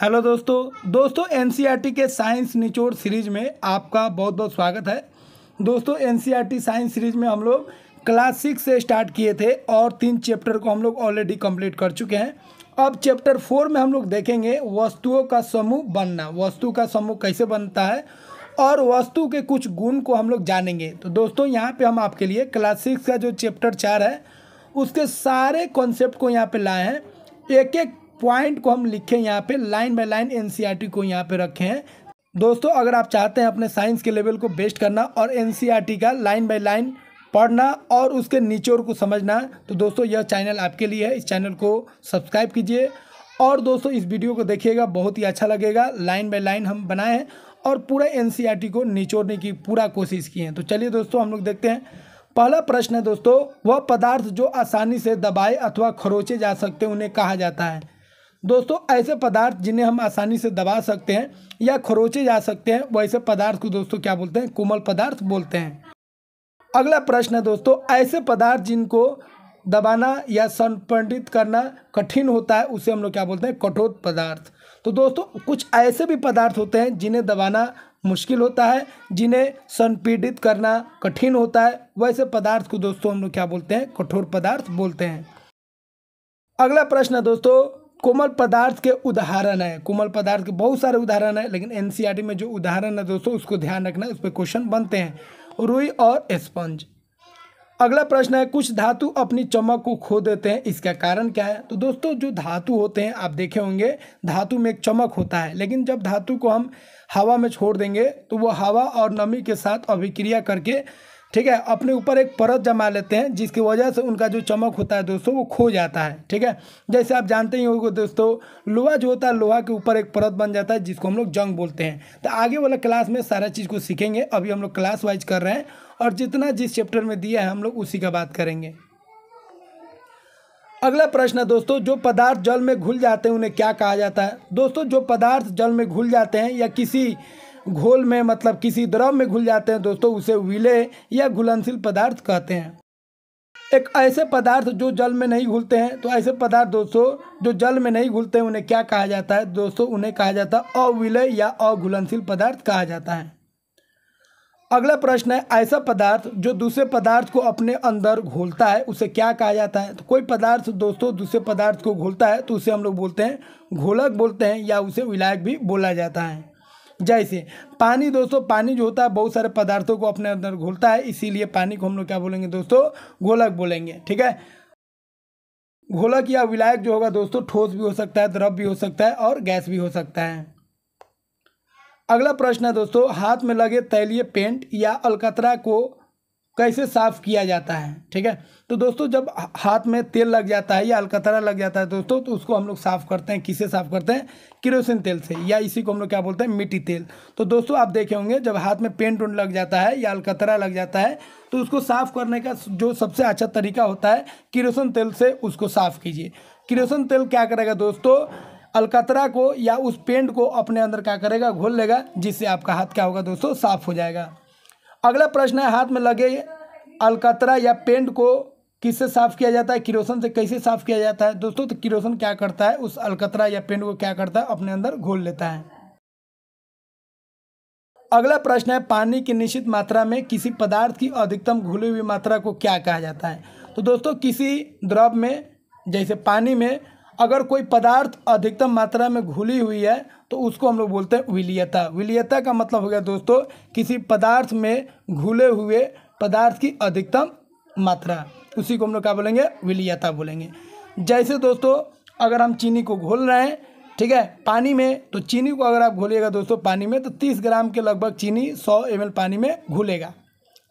hello दोस्तों दोस्तों N e के साइंस निचोड़ सीरीज में आपका बहुत बहुत स्वागत है दोस्तों एन साइंस सीरीज में हम लोग क्लास सिक्स से स्टार्ट किए थे और तीन चैप्टर को हम लोग ऑलरेडी कंप्लीट कर चुके हैं अब चैप्टर फोर में हम लोग देखेंगे वस्तुओं का समूह बनना वस्तु का समूह कैसे बनता है और वस्तु के कुछ गुण को हम लोग जानेंगे तो दोस्तों यहाँ पर हम आपके लिए क्लास सिक्स का जो चैप्टर चार है उसके सारे कॉन्सेप्ट को यहाँ पर लाए हैं एक एक पॉइंट को हम लिखें यहाँ पे line by line NCERT e को यहाँ पे रखे हैं दोस्तों अगर आप चाहते हैं अपने साइंस के लेवल को बेस्ट करना और एनसीईआरटी e का लाइन बाय लाइन पढ़ना और उसके निचोड़ को समझना तो दोस्तों यह चैनल आपके लिए है इस चैनल को सब्सक्राइब कीजिए और दोस्तों इस वीडियो को देखिएगा बहुत ही अच्छा लगेगा लाइन बाई लाइन हम बनाए हैं और पूरा एन e को निचोड़ने की पूरा कोशिश की है तो चलिए दोस्तों हम लोग देखते हैं पहला प्रश्न है दोस्तों वह पदार्थ जो आसानी से दबाए अथवा खरोचे जा सकते उन्हें कहा जाता है दोस्तों ऐसे पदार्थ जिन्हें हम आसानी से दबा सकते हैं या खरोचे जा सकते हैं वैसे पदार्थ को दोस्तों क्या बोलते हैं कोमल पदार्थ बोलते हैं अगला प्रश्न है दोस्तों ऐसे पदार्थ जिनको दबाना या संपीड़ित करना कठिन होता है उसे हम लोग क्या बोलते हैं कठोर पदार्थ तो दोस्तों कुछ ऐसे भी पदार्थ होते हैं जिन्हें दबाना मुश्किल होता है जिन्हें संपीड़ित करना कठिन होता है वैसे पदार्थ को दोस्तों हम लोग क्या बोलते हैं कठोर पदार्थ बोलते हैं अगला प्रश्न है दोस्तों कोमल पदार्थ के उदाहरण है कोमल पदार्थ के बहुत सारे उदाहरण है लेकिन एन e में जो उदाहरण है दोस्तों उसको ध्यान रखना उस पर क्वेश्चन बनते हैं रुई और स्पंज अगला प्रश्न है कुछ धातु अपनी चमक को खो देते हैं इसका कारण क्या है तो दोस्तों जो धातु होते हैं आप देखे होंगे धातु में एक चमक होता है लेकिन जब धातु को हम हवा में छोड़ देंगे तो वो हवा और नमी के साथ अभिक्रिया करके ठीक है अपने ऊपर एक परत जमा लेते हैं जिसकी वजह से उनका जो चमक होता है दोस्तों वो खो जाता है ठीक है जैसे आप जानते ही होंगे दोस्तों लोहा जो होता है लोहा के ऊपर एक परत बन जाता है जिसको हम लोग जंग बोलते हैं तो आगे वाला क्लास में सारा चीज़ को सीखेंगे अभी हम लोग क्लास वाइज कर रहे हैं और जितना जिस चैप्टर में दिया है हम लोग उसी का बात करेंगे अगला प्रश्न है दोस्तों जो पदार्थ जल में घुल जाते हैं उन्हें क्या कहा जाता है दोस्तों जो पदार्थ जल में घुल जाते हैं या किसी घोल में मतलब किसी द्रव में घुल जाते हैं दोस्तों उसे विलय या घुलनशील पदार्थ कहते हैं एक ऐसे पदार्थ जो जल में नहीं घुलते हैं तो ऐसे पदार्थ दोस्तों जो जल में नहीं घुलते हैं उन्हें क्या कहा जाता है दोस्तों उन्हें कहा जाता है अविलय या अघुलनशील पदार्थ कहा जाता है अगला प्रश्न है ऐसा पदार्थ जो दूसरे पदार्थ को अपने अंदर घोलता है उसे क्या कहा जाता है तो कोई पदार्थ दोस्तों दूसरे पदार्थ को घोलता है तो उसे हम लोग बोलते हैं घोलक बोलते हैं या उसे विलायक भी बोला जाता है जैसे पानी दोस्तों पानी जो होता है बहुत सारे पदार्थों को अपने अंदर घोलता है इसीलिए पानी को हम लोग क्या बोलेंगे दोस्तों गोलक बोलेंगे ठीक है घोलक या विलायक जो होगा दोस्तों ठोस भी हो सकता है द्रव भी हो सकता है और गैस भी हो सकता है अगला प्रश्न है दोस्तों हाथ में लगे तैलीय पेंट या अलकतरा को कैसे साफ़ किया जाता है ठीक है तो दोस्तों जब हाथ में तेल लग जाता है या अलकतरा लग जाता है दोस्तों तो उसको हम लोग साफ़ करते हैं किसे साफ़ करते हैं किरोसिन तेल से या इसी को हम लोग क्या बोलते हैं मिट्टी तेल तो दोस्तों आप देखे होंगे जब हाथ में पेंट उंट लग जाता है या अलकतरा लग जाता है तो उसको साफ़ करने का जो सबसे अच्छा तरीका होता है किरोसन तेल से उसको साफ़ कीजिए किरोसन तेल क्या करेगा दोस्तों अलकतरा को या उस पेंट को अपने अंदर क्या करेगा घोल लेगा जिससे आपका हाथ क्या होगा दोस्तों साफ़ हो जाएगा अगला प्रश्न है हाथ में लगे अलकतरा या पेंट को किससे साफ़ किया जाता है किरोसन से कैसे साफ़ किया जाता है दोस्तों तो किरोसन क्या करता है उस अलकतरा या पेंट को क्या करता है अपने अंदर घोल लेता है अगला प्रश्न है पानी की निश्चित मात्रा में किसी पदार्थ की अधिकतम घुली हुई मात्रा को क्या कहा जाता है तो दोस्तों किसी द्रव में जैसे पानी में अगर कोई पदार्थ अधिकतम मात्रा में घुली हुई है तो उसको हम लोग बोलते हैं विलियता विलियता का मतलब हो गया दोस्तों किसी पदार्थ में घुले हुए पदार्थ की अधिकतम मात्रा उसी को हम लोग क्या बोलेंगे विलियता बोलेंगे जैसे दोस्तों अगर हम चीनी को घोल रहे हैं ठीक है पानी में तो चीनी को अगर आप घोलिएगा दोस्तों पानी में तो तीस ग्राम के लगभग चीनी सौ एम पानी में घुलेगा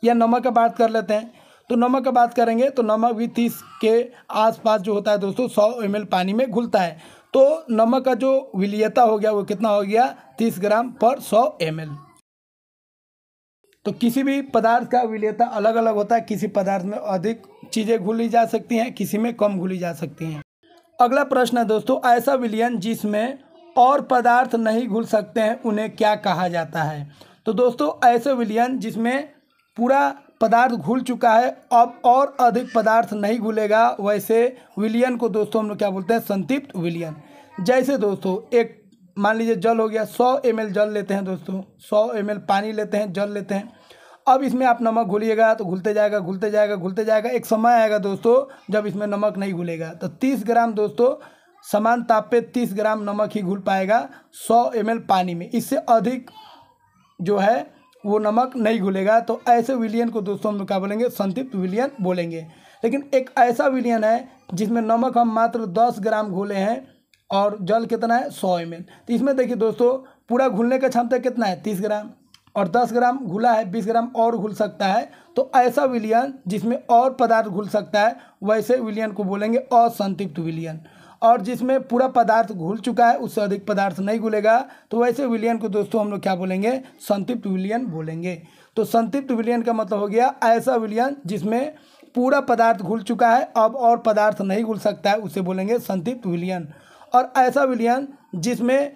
या नमक का बात कर लेते हैं तो नमक का बात करेंगे तो नमक भी तीस के आसपास जो होता है दोस्तों सौ एम पानी में घुलता है तो नमक का जो विलियता हो गया वो कितना हो गया तीस ग्राम पर सौ एम तो किसी भी पदार्थ का विलियता अलग अलग होता है किसी पदार्थ में अधिक चीज़ें घुली जा सकती हैं किसी में कम घुली जा सकती हैं अगला प्रश्न है दोस्तों ऐसा विलियन जिसमें और पदार्थ नहीं घुल सकते हैं उन्हें क्या कहा जाता है तो दोस्तों ऐसे विलियन जिसमें पूरा पदार्थ घुल चुका है अब और अधिक पदार्थ नहीं घुलेगा वैसे विलियन को दोस्तों हम लोग क्या बोलते हैं संतृप्त विलियन जैसे दोस्तों एक मान लीजिए जल हो गया सौ एम जल लेते हैं दोस्तों सौ एम पानी लेते हैं जल लेते हैं अब इसमें आप नमक घुलिएगा तो घुलते जाएगा घुलते जाएगा घुलते जाएगा एक समय आएगा दोस्तों जब इसमें नमक नहीं घुलेगा तो तीस ग्राम दोस्तों समान ताप पे तीस ग्राम नमक ही घुल पाएगा सौ एम पानी में इससे अधिक जो है वो नमक नहीं घुलेगा तो ऐसे विलियन को दोस्तों हम क्या बोलेंगे संतृप्त विलियन बोलेंगे लेकिन एक ऐसा विलियन है जिसमें नमक हम मात्र दस ग्राम घोले हैं और जल कितना है सौ एम तो इसमें देखिए दोस्तों पूरा घुलने का क्षमता कितना है तीस ग्राम और दस ग्राम घुला है बीस ग्राम और घुल सकता है तो ऐसा विलियन जिसमें और पदार्थ घुल सकता है वैसे विलियन को बोलेंगे असंतृप्त विलियन और जिसमें पूरा पदार्थ घुल चुका है उससे अधिक पदार्थ नहीं घुलेगा तो वैसे विलियन को दोस्तों हम लोग क्या बोलेंगे संतृप्त विलियन बोलेंगे तो संतृप्त विलियन का मतलब हो गया ऐसा विलियन जिसमें पूरा पदार्थ घुल चुका है अब और पदार्थ नहीं घुल सकता है उसे बोलेंगे संतृप्त विलियन और ऐसा विलियन जिसमें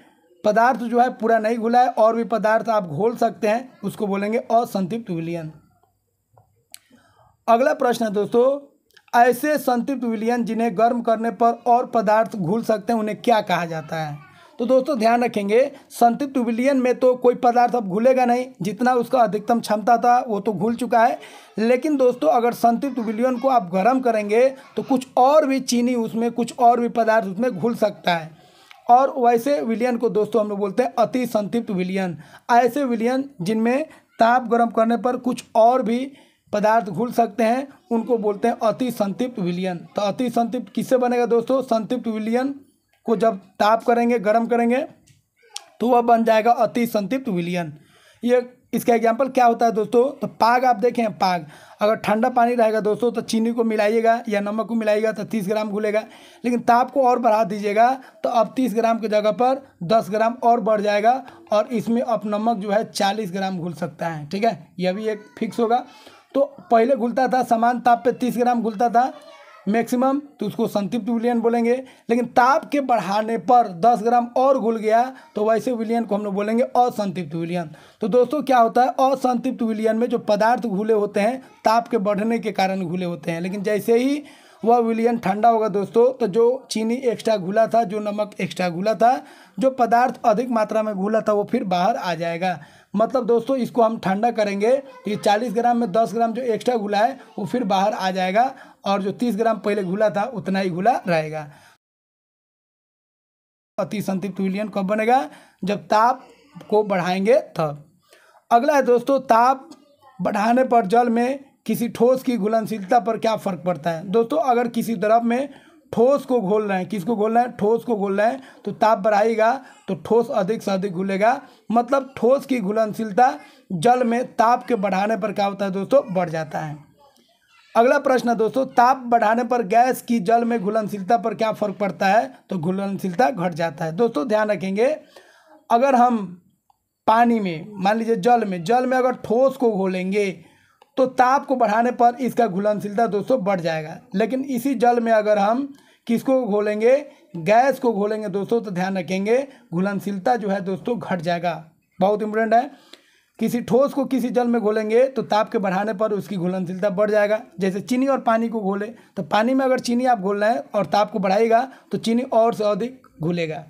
पदार्थ जो है पूरा नहीं घुला है और भी पदार्थ आप घोल सकते हैं उसको बोलेंगे असंतृप्त विलियन अगला प्रश्न है दोस्तों ऐसे संतृप्त विलियन जिन्हें गर्म करने पर और पदार्थ घुल सकते हैं उन्हें क्या कहा जाता है तो दोस्तों ध्यान रखेंगे संतृप्त विलियन में तो कोई पदार्थ अब घुलेगा नहीं जितना उसका अधिकतम क्षमता था वो तो घुल चुका है लेकिन दोस्तों अगर संतृप्त विलियन को आप गर्म करेंगे तो कुछ और भी चीनी उसमें कुछ और भी पदार्थ उसमें घुल सकता है और वैसे विलियन को दोस्तों हम लोग बोलते हैं अति संतृप्त विलियन ऐसे विलियन जिनमें ताप गर्म करने पर कुछ और भी पदार्थ घुल सकते हैं उनको बोलते हैं अति संतृप्त विलियन तो अति संतृप्त किससे बनेगा दोस्तों संतृप्त विलियन को जब ताप करेंगे गर्म करेंगे तो वह बन जाएगा अति संतृप्त विलियन ये इसका एग्जाम्पल क्या होता है दोस्तों तो पाग आप देखें पाग अगर ठंडा पानी रहेगा दोस्तों तो चीनी को मिलाइएगा या नमक को मिलाइएगा तो तीस ग्राम घुलेगा लेकिन ताप को और बढ़ा दीजिएगा तो अब तीस ग्राम की जगह पर दस ग्राम और बढ़ जाएगा और इसमें अब नमक जो है चालीस ग्राम घुल सकता है ठीक है यह भी एक फिक्स होगा तो पहले घुलता था समान ताप पे तीस ग्राम घुलता था मैक्सिमम तो उसको संतृप्त विलियन बोलेंगे लेकिन ताप के बढ़ाने पर 10 ग्राम और घुल गया तो वैसे विलियन को हम लोग बोलेंगे असंतृप्त विलियन तो दोस्तों क्या होता है असंतृप्त विलियन में जो पदार्थ घुले होते हैं ताप के बढ़ने के कारण घुले होते हैं लेकिन जैसे ही वह विलियन ठंडा होगा दोस्तों तो जो चीनी एक्स्ट्रा घुला था जो नमक एक्स्ट्रा घुला था जो पदार्थ अधिक मात्रा में घुला था वो फिर बाहर आ जाएगा मतलब दोस्तों इसको हम ठंडा करेंगे तो ये चालीस ग्राम में दस ग्राम जो एक्स्ट्रा घुला है वो फिर बाहर आ जाएगा और जो तीस ग्राम पहले घुला था उतना ही घुला रहेगा अति संतृप्त विलियन कब बनेगा जब ताप को बढ़ाएंगे तब अगला है दोस्तों ताप बढ़ाने पर जल में किसी ठोस की घुलनशीलता पर क्या फर्क पड़ता है दोस्तों अगर किसी द्रव में ठोस को घोल रहे हैं किसको घोल रहे हैं ठोस को घोल रहे हैं तो ताप बढ़ाएगा तो ठोस अधिक से अधिक घुलेगा मतलब ठोस की घुलनशीलता जल में ताप के बढ़ाने पर क्या होता है दोस्तों बढ़ जाता है अगला प्रश्न दोस्तों ताप बढ़ाने पर गैस की जल में घुलनशीलता पर क्या फर्क पड़ता है तो घुलनशीलता घट जाता है दोस्तों ध्यान रखेंगे अगर हम पानी में मान लीजिए जल में जल में अगर ठोस को घोलेंगे तो ताप को बढ़ाने पर इसका घुलनशीलता दोस्तों बढ़ जाएगा लेकिन इसी जल में अगर हम किसको घोलेंगे गैस को घोलेंगे दोस्तों तो ध्यान रखेंगे घुलनशीलता जो है दोस्तों घट जाएगा बहुत इंपॉर्टेंट है किसी ठोस को किसी जल में घोलेंगे तो ताप के बढ़ाने पर उसकी घुलनशीलता बढ़ जाएगा जैसे चीनी और पानी को घोले तो पानी में अगर चीनी आप घोल रहे हैं और ताप को बढ़ाएगा तो चीनी और से अधिक घुलेगा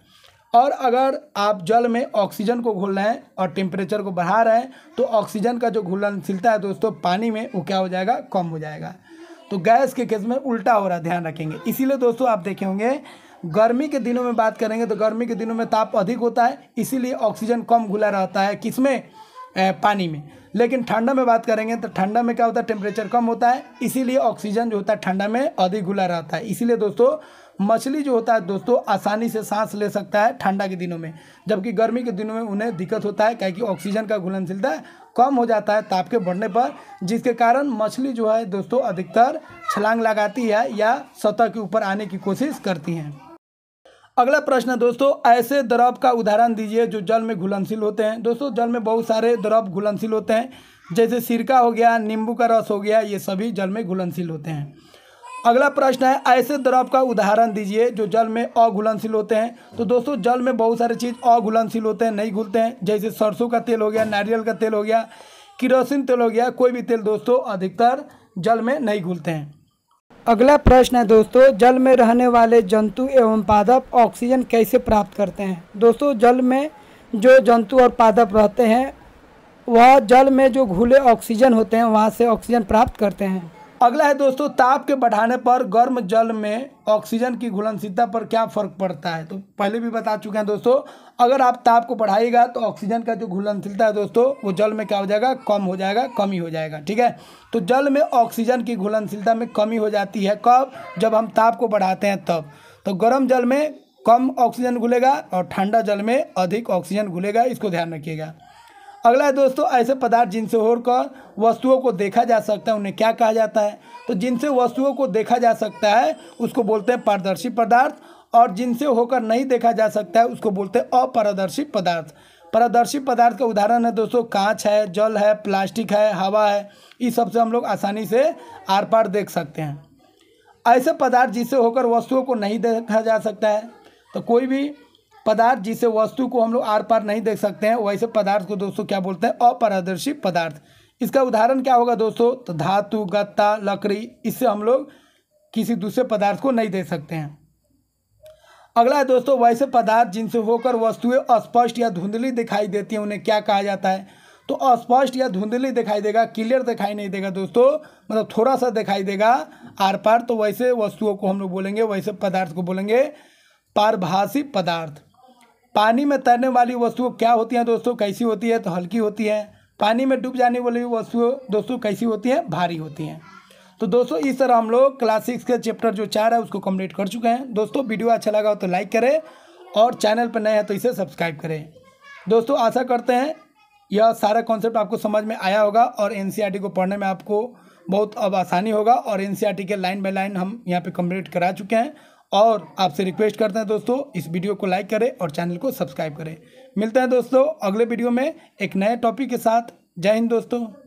और अगर आप जल में ऑक्सीजन को घोल रहे हैं और टेम्परेचर को बढ़ा रहे हैं तो ऑक्सीजन का जो घुलनशीलता है दोस्तों पानी में वो क्या हो जाएगा कम हो जाएगा तो गैस के केस में उल्टा हो रहा ध्यान रखेंगे इसीलिए दोस्तों आप देखे होंगे गर्मी के दिनों में बात करेंगे तो गर्मी के दिनों में ताप अधिक होता है इसीलिए ऑक्सीजन कम घुला रहता है किसमें पानी में लेकिन ठंडा में बात करेंगे तो ठंडा में क्या होता है टेम्परेचर कम होता है इसीलिए ऑक्सीजन जो होता है ठंडा में अधिक घुला रहता है इसीलिए दोस्तों मछली जो होता है दोस्तों आसानी से सांस ले सकता है ठंडा के दिनों में जबकि गर्मी के दिनों में उन्हें दिक्कत होता है क्या कि ऑक्सीजन का घुलनशीलता कम हो जाता है ताप के बढ़ने पर जिसके कारण मछली जो है दोस्तों अधिकतर छलांग लगाती है या सतह के ऊपर आने की कोशिश करती हैं अगला प्रश्न है दोस्तों ऐसे द्रव का उदाहरण दीजिए जो जल में घुलनशील होते हैं दोस्तों जल में बहुत सारे द्रव घुलनशील होते हैं जैसे सिरका हो गया नींबू का रस हो गया ये सभी जल में घुलनशील होते हैं अगला प्रश्न है ऐसे द्रव का उदाहरण दीजिए जो जल में अघुलनशील होते हैं तो दोस्तों जल में बहुत सारे चीज़ अघुलनशील होते हैं नहीं घुलते हैं जैसे सरसों का तेल हो गया नारियल का तेल हो गया किरोसिन तेल हो गया कोई भी तेल दोस्तों अधिकतर जल में नहीं घुलते हैं अगला प्रश्न है दोस्तों जल में रहने वाले जंतु एवं पादप ऑक्सीजन कैसे प्राप्त करते हैं दोस्तों जल में जो जंतु और पादप रहते हैं वह जल में जो घुले ऑक्सीजन होते हैं वहाँ से ऑक्सीजन प्राप्त करते हैं अगला है दोस्तों ताप के बढ़ाने पर गर्म जल में ऑक्सीजन की घुलनशीलता पर क्या फर्क पड़ता है तो पहले भी बता चुके हैं दोस्तों अगर आप ताप को बढ़ाएगा तो ऑक्सीजन का जो घुलनशीलता है दोस्तों वो जल में क्या हो जाएगा कम हो जाएगा कमी हो जाएगा ठीक है तो जल में ऑक्सीजन की घुलनशीलता में कमी हो जाती है कब जब हम ताप को बढ़ाते हैं तब तो गर्म जल में कम ऑक्सीजन घुलेगा और ठंडा जल में अधिक ऑक्सीजन घुलेगा इसको ध्यान रखिएगा अगला है दोस्तों ऐसे पदार्थ जिनसे होकर वस्तुओं को देखा जा सकता है उन्हें क्या कहा जाता है तो जिनसे वस्तुओं को देखा जा सकता है उसको बोलते हैं पारदर्शी पदार्थ और जिनसे होकर नहीं देखा जा सकता है उसको बोलते हैं अपारदर्शी पदार्थ पारदर्शी पदार्थ का उदाहरण है दोस्तों कांच है जल है प्लास्टिक है हवा है इस सब से हम लोग आसानी से आर पार देख सकते हैं ऐसे पदार्थ जिससे होकर वस्तुओं को नहीं देखा जा सकता है तो कोई भी पदार्थ जिसे वस्तु को हम लोग आर पार नहीं देख सकते हैं वैसे पदार्थ को दोस्तों क्या बोलते हैं अपारदर्शी पदार्थ इसका उदाहरण क्या होगा दोस्तों तो धातु गत्ता लकड़ी इससे हम लोग किसी दूसरे पदार्थ को नहीं देख सकते हैं अगला है दोस्तों वैसे पदार्थ जिनसे होकर वस्तुएं अस्पष्ट या धुंधली दिखाई देती हैं उन्हें क्या कहा जाता है तो अस्पष्ट या धुंधली दिखाई देगा क्लियर दिखाई नहीं देगा दोस्तों मतलब थोड़ा सा दिखाई देगा आर पार तो वैसे वस्तुओं को हम लोग बोलेंगे वैसे पदार्थ को बोलेंगे पारभाषी पदार्थ पानी में तैरने वाली वस्तुओं क्या होती हैं दोस्तों कैसी होती है तो हल्की होती है पानी में डूब जाने वाली वस्तुओं दोस्तों कैसी होती हैं भारी होती हैं तो दोस्तों इस तरह हम लोग क्लास सिक्स के चैप्टर जो चार है उसको कम्प्लीट कर चुके हैं दोस्तों वीडियो अच्छा लगा हो तो लाइक करें और चैनल पर नए हैं तो इसे सब्सक्राइब करें दोस्तों आशा करते हैं यह सारा कॉन्सेप्ट आपको समझ में आया होगा और एन e को पढ़ने में आपको बहुत अब आसानी होगा और एन e के लाइन बाई लाइन हम यहाँ पर कम्प्लीट करा चुके हैं और आपसे रिक्वेस्ट करते हैं दोस्तों इस वीडियो को लाइक करें और चैनल को सब्सक्राइब करें मिलते हैं दोस्तों अगले वीडियो में एक नए टॉपिक के साथ जय हिंद दोस्तों